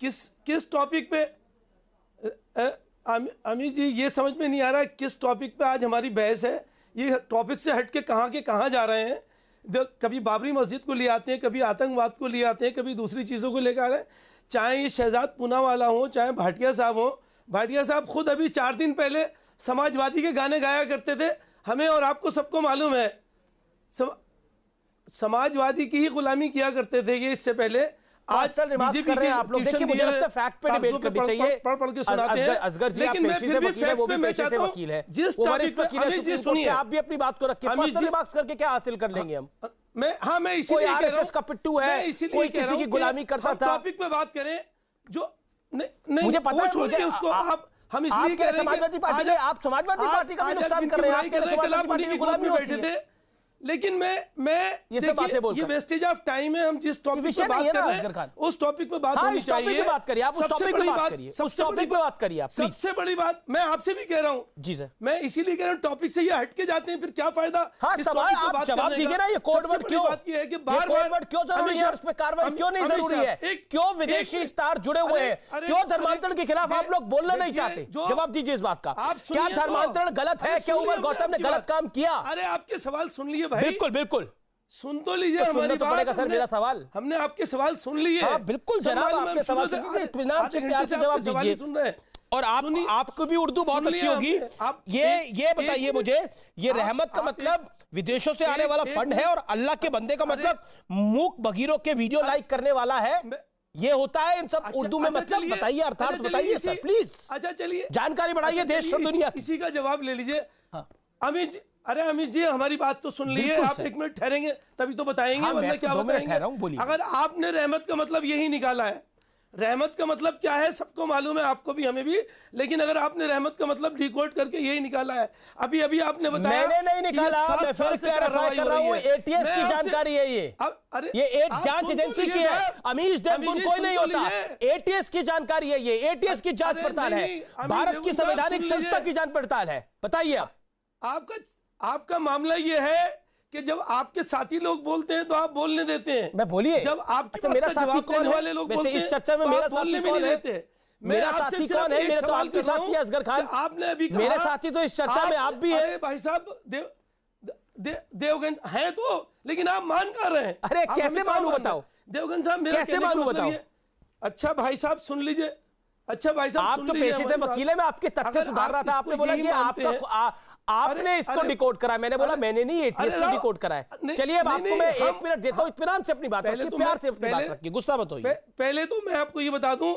किस किस टॉपिक पे अमित जी ये समझ में नहीं आ रहा किस टॉपिक पे आज हमारी बहस है ये टॉपिक से हट के कहाँ के कहाँ जा रहे हैं कभी बाबरी मस्जिद को ले आते हैं कभी आतंकवाद को ले आते हैं कभी दूसरी चीज़ों को लेकर आ रहे हैं चाहे ये शहजाद पूना वाला हो चाहे भाटिया साहब हो भाटिया साहब खुद अभी चार दिन पहले समाजवादी के गाने गाया करते थे हमें और आपको सबको मालूम है सम, समाजवादी की ही गुलामी किया करते थे ये इससे पहले आजकल चल रिमार्क कर रहे हैं आप लोग देखिए मुझे लगता है फैक्ट पे डिबेट करनी चाहिए पढ़ पढ़ के सुनाते हैं असगर जी आप पेशे से वकील है वो भी पेशे से वकील है जिस टॉपिक पे अमित जी सुनिए आप भी अपनी बात को रखिए पर्सनल रिमार्क्स करके क्या हासिल कर लेंगे हम मैं हां मैं इसीलिए कह रहा हूं का पिट्टू है कोई किसी की गुलामी करता था टॉपिक पे बात करें जो नहीं मुझे पता है मुझे उसको आप हम इसलिए कह रहे हैं समाजवादी पार्टी आप समाजवादी पार्टी का भी नुकसान कर रहे हैं आप गुलामी बैठे थे लेकिन मैं मैं ये सब बातें बोल ये वेस्टेज ऑफ टाइम है हम जिस टॉपिक पे बात कर रहे हैं उस टॉपिक पे बात हाँ, होनी चाहिए बात करिए आप उस टॉपिक पे बात करिए उस टॉपिक पे बात करिए आप सबसे बड़ी बात मैं आपसे भी कह रहा हूँ जी सर मैं इसीलिए कह रहा हूँ टॉपिक से ये हटके जाते हैं फिर क्या फायदा हाँ, जवाब दीजिए ना ये कोड वर्ड क्यों बात है कि बार बार क्यों जरूरी है उस पर कार्रवाई क्यों नहीं जरूरी है क्यों विदेशी तार जुड़े हुए हैं क्यों धर्मांतरण के खिलाफ आप लोग बोलना नहीं चाहते जवाब दीजिए इस बात का क्या तो। धर्मांतरण गलत है क्या उमर गौतम ने गलत काम किया अरे आपके सवाल सुन लिए भाई बिल्कुल बिल्कुल सुन तो लीजिए तो हमारी तो बात सर मेरा सवाल हमने आपके सवाल सुन लिए हाँ, बिल्कुल जनाब आपके सवाल जवाब दीजिए सुन रहे हैं और आप आपको भी उर्दू बहुत अच्छी होगी आप ये ये बताइए मुझे ये रहमत का मतलब विदेशों से आने वाला फंड है और अल्लाह के बंदे का मतलब मूक बगीरों के वीडियो लाइक करने वाला है ये होता है इन सब अच्छा, उर्दू में अच्छा मतलब बताइए अर्थात अच्छा, बताइए सर प्लीज अच्छा चलिए जानकारी बढ़ाइए अच्छा, देश और दुनिया किसी का जवाब ले लीजिए हाँ अमित अरे अमित जी हमारी बात तो सुन है आप एक मिनट ठहरेंगे तभी तो बताएंगे हाँ, वरना क्या बताएंगे अगर आपने रहमत का मतलब यही निकाला है रहमत का मतलब क्या है सबको मालूम है आपको भी हमें भी लेकिन अगर आपने रहमत का मतलब डिकोड करके यही निकाला है अभी अभी आपने बताया मैंने नहीं निकाला मैं साल से कर रहा हूं तो एटीएस तो की जानकारी है ये अरे ये एक जांच एजेंसी की है अमीश देवगुन कोई नहीं होता एटीएस की जानकारी है ये एटीएस की जांच पड़ताल है भारत की संवैधानिक संस्था की जांच पड़ताल है बताइए आप आपका आपका मामला यह है कि जब आपके साथी लोग बोलते हैं तो आप बोलने देते हैं मैं बोलिए जब आप अच्छा, मेरा साथी कौन है? वाले लोग बोलते हैं चर्चा में तो मेरा बोलने भी नहीं मेरा साथी कौन है मेरा तो आपके साथी असगर खान आपने अभी मेरे साथी तो इस चर्चा में आप भी है भाई साहब देव देवगंज है तो लेकिन आप मान कर रहे हैं अरे कैसे मानू बताओ देवगंज साहब मेरा कैसे मानू मतलब बताओ अच्छा भाई साहब सुन लीजिए अच्छा भाई साहब आप तो पेशे से वकील है मैं आपके तथ्य सुधार रहा था आपने बोला कि आपका आपने इसको डिकोड करा मैंने बोला मैंने नहीं एटीएस को डिकोड कराया चलिए अब आपको मैं एक मिनट देता हूँ इतमान से अपनी बात रखिए तो प्यार से अपनी बात रखिए गुस्सा मत होइए पहले तो मैं आपको ये बता दूं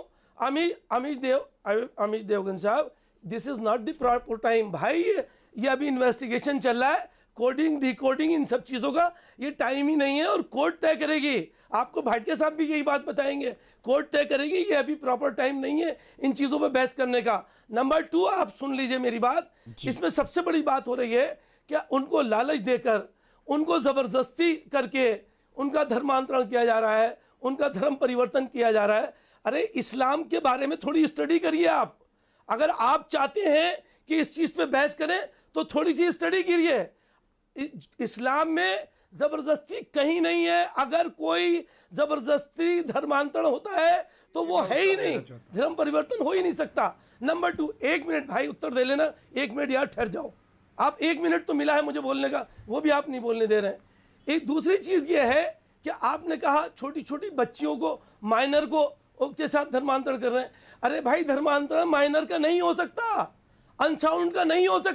अमित अमित देव अमित देवगन साहब दिस इज नॉट दाइम भाई ये अभी इन्वेस्टिगेशन चल रहा है कोडिंग डिकोडिंग इन सब चीज़ों का ये टाइम ही नहीं है और कोर्ट तय करेगी आपको भाटिया साहब भी यही बात बताएंगे कोर्ट तय करेगी ये अभी प्रॉपर टाइम नहीं है इन चीज़ों पर बहस करने का नंबर टू आप सुन लीजिए मेरी बात इसमें सबसे बड़ी बात हो रही है कि उनको लालच देकर उनको ज़बरदस्ती करके उनका धर्मांतरण किया जा रहा है उनका धर्म परिवर्तन किया जा रहा है अरे इस्लाम के बारे में थोड़ी स्टडी करिए आप अगर आप चाहते हैं कि इस चीज़ पे बहस करें तो थोड़ी सी स्टडी करिए इस्लाम में ज़बरदस्ती कहीं नहीं है अगर कोई ज़बरदस्ती धर्मांतरण होता है तो वो है ही नहीं धर्म परिवर्तन हो ही नहीं सकता नंबर टू एक मिनट भाई उत्तर दे लेना एक मिनट यार ठहर जाओ आप एक मिनट तो मिला है मुझे बोलने का वो भी आप नहीं बोलने दे रहे हैं एक दूसरी चीज़ ये है कि आपने कहा छोटी छोटी बच्चियों को माइनर को के साथ धर्मांतरण कर रहे हैं अरे भाई धर्मांतरण माइनर का नहीं हो सकता अनसाउंड का नहीं हो सकता